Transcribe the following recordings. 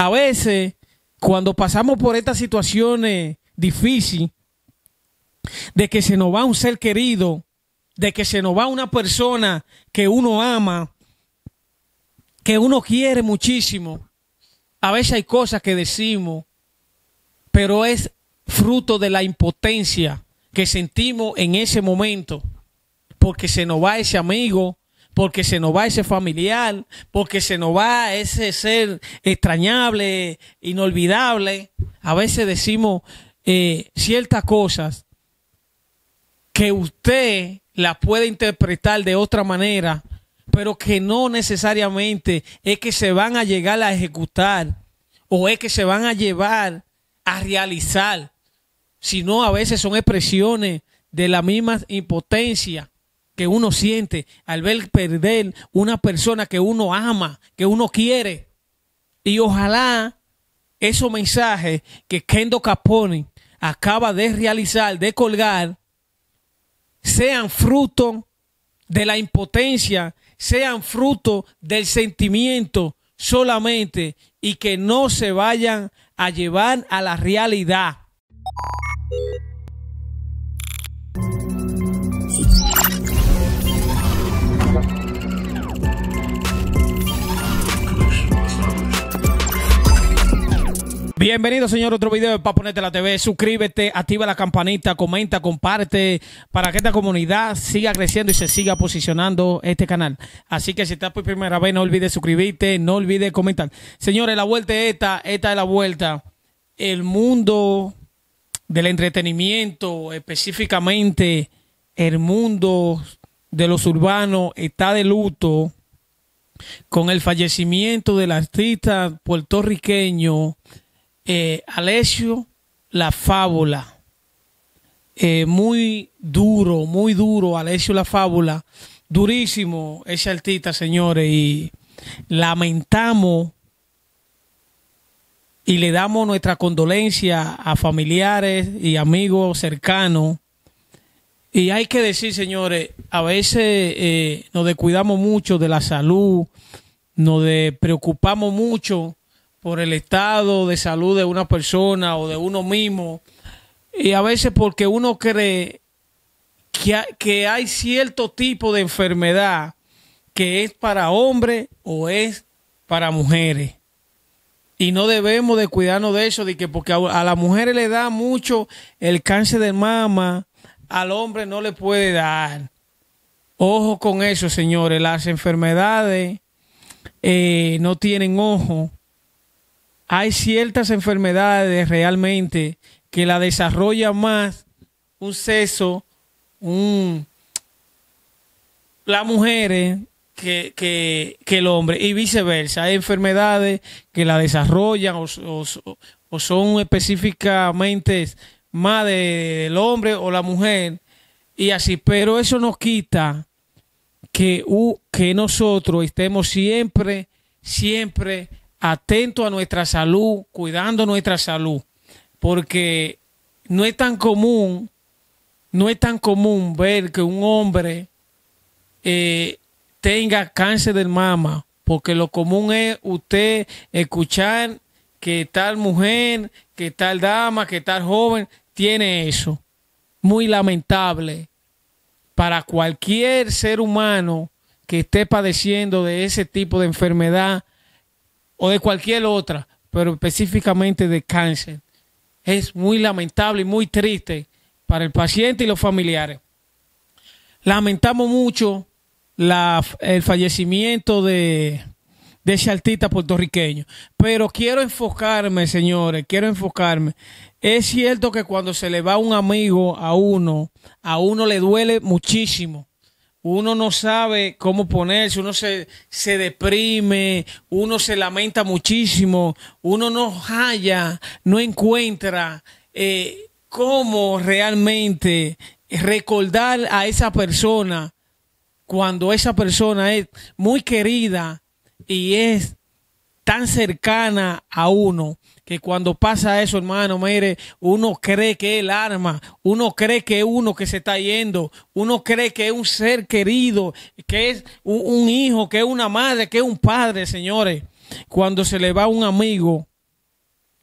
a veces cuando pasamos por estas situaciones difíciles, de que se nos va un ser querido, de que se nos va una persona que uno ama, que uno quiere muchísimo, a veces hay cosas que decimos, pero es fruto de la impotencia que sentimos en ese momento, porque se nos va ese amigo, porque se nos va ese familiar, porque se nos va ese ser extrañable, inolvidable. A veces decimos eh, ciertas cosas que usted las puede interpretar de otra manera, pero que no necesariamente es que se van a llegar a ejecutar o es que se van a llevar a realizar, sino a veces son expresiones de la misma impotencia que uno siente al ver perder una persona que uno ama, que uno quiere. Y ojalá esos mensajes que Kendo Capone acaba de realizar, de colgar, sean fruto de la impotencia, sean fruto del sentimiento solamente y que no se vayan a llevar a la realidad. Bienvenido, señor, otro video de ponerte la TV. Suscríbete, activa la campanita, comenta, comparte para que esta comunidad siga creciendo y se siga posicionando este canal. Así que si estás por primera vez, no olvides suscribirte, no olvides comentar. Señores, la vuelta es esta, esta es la vuelta. El mundo del entretenimiento, específicamente el mundo de los urbanos, está de luto con el fallecimiento del artista puertorriqueño eh, la fábula. Eh, muy duro, muy duro, Alessio La Fábula, durísimo ese artista, señores, y lamentamos y le damos nuestra condolencia a familiares y amigos cercanos. Y hay que decir, señores, a veces eh, nos descuidamos mucho de la salud, nos preocupamos mucho por el estado de salud de una persona o de uno mismo, y a veces porque uno cree que, hay cierto tipo de enfermedad que es para hombres o es para mujeres. Y no debemos de cuidarnos de eso, de que porque a las mujeres le da mucho el cáncer de mama, al hombre no le puede dar. Ojo con eso, señores. Las enfermedades eh, no tienen ojo hay ciertas enfermedades realmente que la desarrolla más un sexo, las mujeres que, el hombre y viceversa. Hay enfermedades que la desarrollan o, son específicamente más del hombre o la mujer y así, pero eso nos quita que, que nosotros estemos siempre, siempre atento a nuestra salud, cuidando nuestra salud, porque no es tan común, no es tan común ver que un hombre eh, tenga cáncer del mama, porque lo común es usted escuchar que tal mujer, que tal dama, que tal joven tiene eso. Muy lamentable para cualquier ser humano que esté padeciendo de ese tipo de enfermedad o de cualquier otra, pero específicamente de cáncer. Es muy lamentable y muy triste para el paciente y los familiares. Lamentamos mucho el fallecimiento de, de ese artista puertorriqueño. Pero quiero enfocarme, señores, quiero enfocarme. Es cierto que cuando se le va un amigo a uno, a uno le duele muchísimo uno no sabe cómo ponerse, uno se, se, deprime, uno se lamenta muchísimo, uno no halla, no encuentra eh, cómo realmente recordar a esa persona cuando esa persona es muy querida y es tan cercana a uno que cuando pasa eso, hermano, mire, uno cree que es el arma, uno cree que es uno que se está yendo, uno cree que es un ser querido, que es un, hijo, que es una madre, que es un padre, señores. Cuando se le va un amigo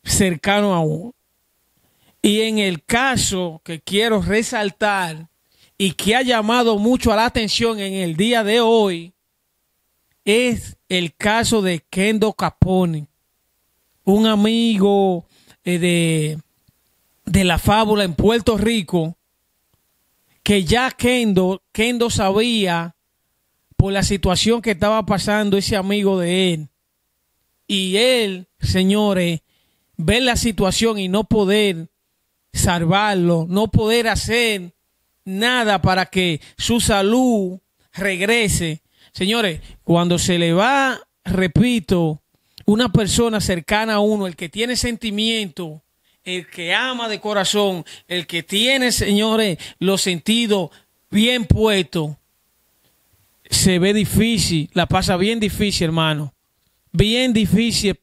cercano a uno. Y en el caso que quiero resaltar y que ha llamado mucho a la atención en el día de hoy, es el caso de Kendo Capone un amigo eh, de, de la fábula en Puerto Rico que ya Kendo, Kendo sabía por la situación que estaba pasando ese amigo de él. Y él, señores, ver la situación y no poder salvarlo, no poder hacer nada para que su salud regrese. Señores, cuando se le va, repito, una persona cercana a uno, el que tiene sentimiento, el que ama de corazón, el que tiene, señores, los sentidos bien puestos, se ve difícil, la pasa bien difícil, hermano. Bien difícil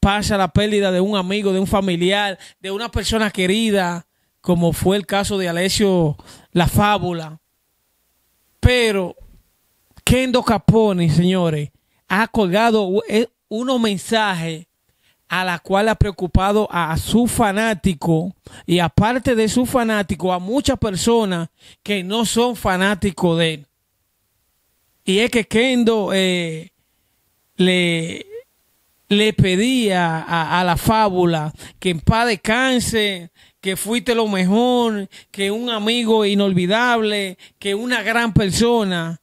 pasa la pérdida de un amigo, de un familiar, de una persona querida, como fue el caso de Alessio La Fábula. Pero Kendo Capone, señores, ha colgado eh, unos mensaje a la cual ha preocupado a, su fanático y aparte de su fanático a muchas personas que no son fanáticos de él. Y es que Kendo eh, le, le pedía a, a, la fábula que en paz descanse, que fuiste lo mejor, que un amigo inolvidable, que una gran persona.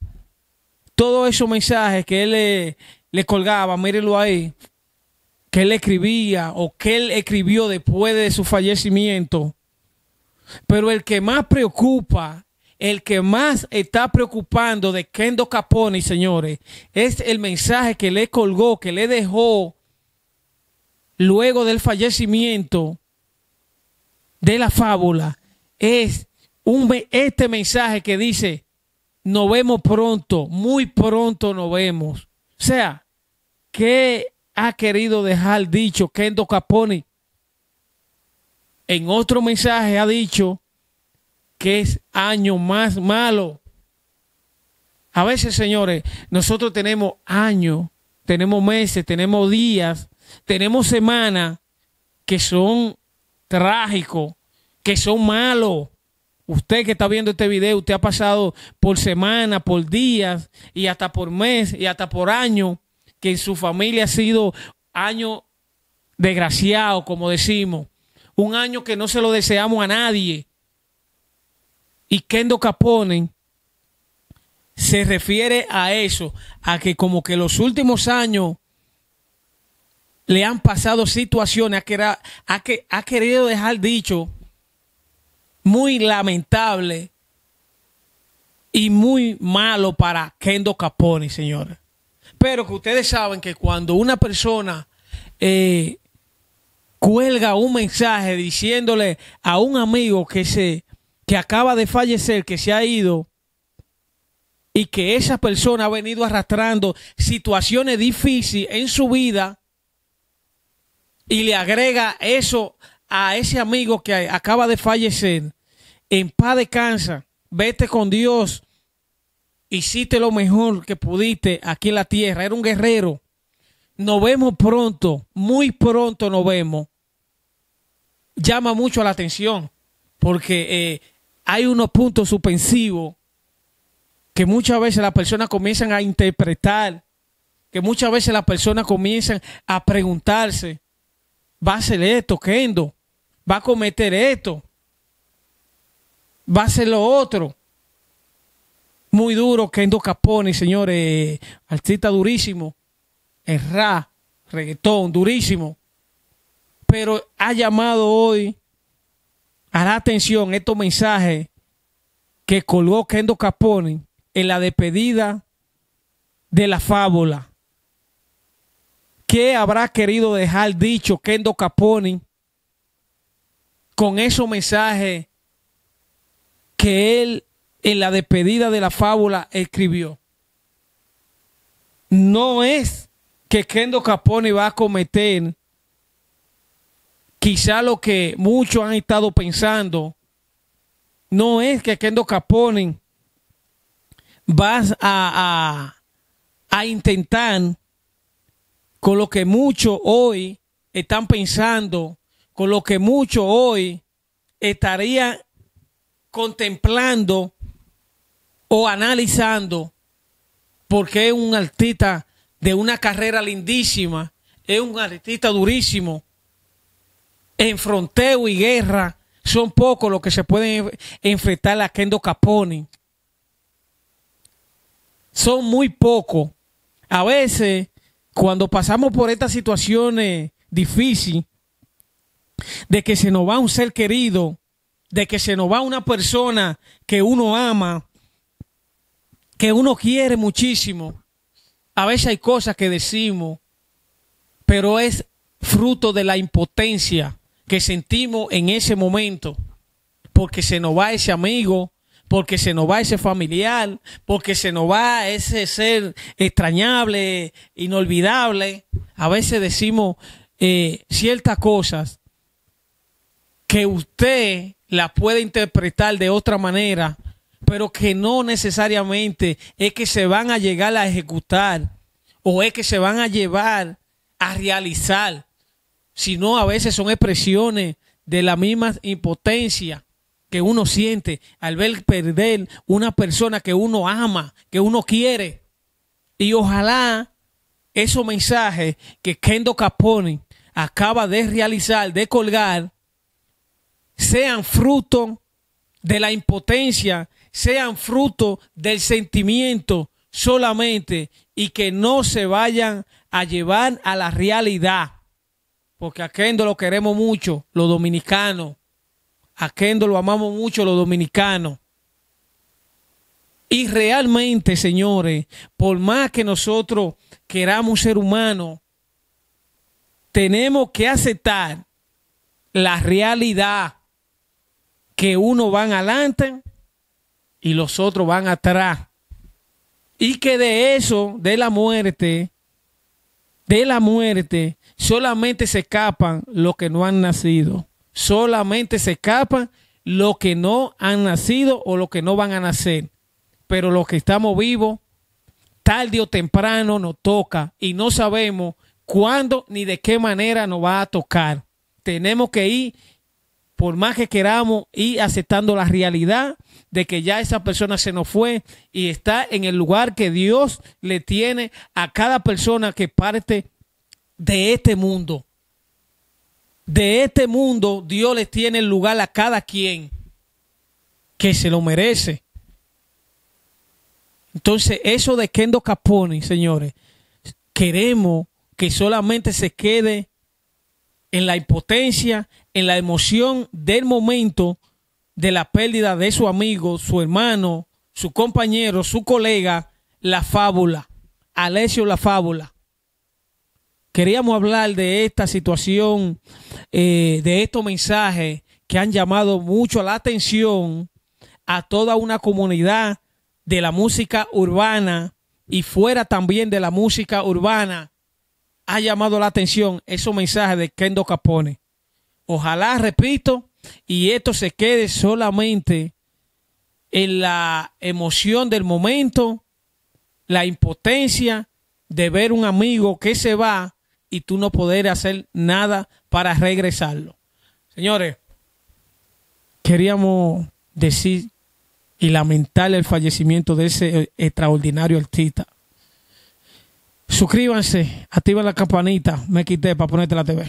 Todos esos mensajes que él le, le colgaba, mírenlo ahí, que él escribía o que él escribió después de su fallecimiento. Pero el que más preocupa, el que más está preocupando de Kendo Caponi, señores, es el mensaje que le colgó, que le dejó luego del fallecimiento de la fábula. Es un, este mensaje que dice, nos vemos pronto, muy pronto nos vemos. O sea, ¿Qué ha querido dejar dicho Kendo Capone? En otro mensaje ha dicho que es año más malo. A veces, señores, nosotros tenemos años, tenemos meses, tenemos días, tenemos semanas que son trágicos, que son malos. Usted que está viendo este video, usted ha pasado por semanas, por días y hasta por mes y hasta por año que en su familia ha sido año desgraciado, como decimos, un año que no se lo deseamos a nadie. Y Kendo Capone se refiere a eso, a que como que los últimos años le han pasado situaciones, a que ha querido dejar dicho muy lamentable y muy malo para Kendo Capone, señores. Pero que ustedes saben que cuando una persona eh, cuelga un mensaje diciéndole a un amigo que se que acaba de fallecer, que se ha ido y que esa persona ha venido arrastrando situaciones difíciles en su vida y le agrega eso a ese amigo que acaba de fallecer, en paz de cansa vete con Dios, hiciste lo mejor que pudiste aquí en la tierra, era un guerrero. Nos vemos pronto, muy pronto nos vemos. Llama mucho la atención porque eh, hay unos puntos suspensivos que muchas veces las personas comienzan a interpretar, que muchas veces las personas comienzan a preguntarse, ¿va a hacer esto, Kendo? ¿Va a cometer esto? ¿Va a hacer lo otro? muy duro, Kendo Capone, señores, artista durísimo, es rap, reggaetón, durísimo. Pero ha llamado hoy a la atención estos mensajes que colgó Kendo Capone en la despedida de la fábula. ¿Qué habrá querido dejar dicho Kendo Capone con esos mensajes que él en la despedida de la fábula escribió, no es que Kendo Capone va a cometer quizá lo que muchos han estado pensando, no es que Kendo Capone va a, a, a intentar con lo que muchos hoy están pensando, con lo que muchos hoy estarían contemplando o analizando porque es un artista de una carrera lindísima es un artista durísimo en fronteo y guerra son pocos los que se pueden enfrentar a Kendo Capone. Son muy pocos. A veces, cuando pasamos por estas situaciones difíciles, de que se nos va un ser querido, de que se nos va una persona que uno ama, que uno quiere muchísimo. A veces hay cosas que decimos, pero es fruto de la impotencia que sentimos en ese momento, porque se nos va ese amigo, porque se nos va ese familiar, porque se nos va ese ser extrañable, inolvidable. A veces decimos eh, ciertas cosas que usted las puede interpretar de otra manera pero que no necesariamente es que se van a llegar a ejecutar o es que se van a llevar a realizar, sino a veces son expresiones de la misma impotencia que uno siente al ver perder una persona que uno ama, que uno quiere. Y ojalá esos mensajes que Kendo Capone acaba de realizar, de colgar, sean fruto de la impotencia sean fruto del sentimiento solamente y que no se vayan a llevar a la realidad. Porque a Kendo lo queremos mucho, los dominicanos. A Kendo lo amamos mucho, los dominicanos. Y realmente, señores, por más que nosotros queramos ser humanos, tenemos que aceptar la realidad que uno va adelante y los otros van atrás. Y que de eso, de la muerte, de la muerte, solamente se escapan los que no han nacido. Solamente se escapan los que no han nacido o los que no van a nacer. Pero los que estamos vivos, tarde o temprano nos toca y no sabemos cuándo ni de qué manera nos va a tocar. Tenemos que ir por más que queramos y aceptando la realidad de que ya esa persona se nos fue y está en el lugar que Dios le tiene a cada persona que parte de este mundo. De este mundo Dios le tiene el lugar a cada quien que se lo merece. Entonces, eso de Kendo Capone señores, queremos que solamente se quede en la impotencia, en la emoción del momento de la pérdida de su amigo, su hermano, su compañero, su colega, la fábula, Alessio la fábula. Queríamos hablar de esta situación, eh, de estos mensajes que han llamado mucho la atención a toda una comunidad de la música urbana y fuera también de la música urbana ha llamado la atención esos mensajes de Kendo Capone. Ojalá, repito, y esto se quede solamente en la emoción del momento, la impotencia de ver un amigo que se va y tú no poder hacer nada para regresarlo. Señores, queríamos decir y lamentar el fallecimiento de ese eh, extraordinario artista. Suscríbanse, activa la campanita, me quité para ponerte la TV.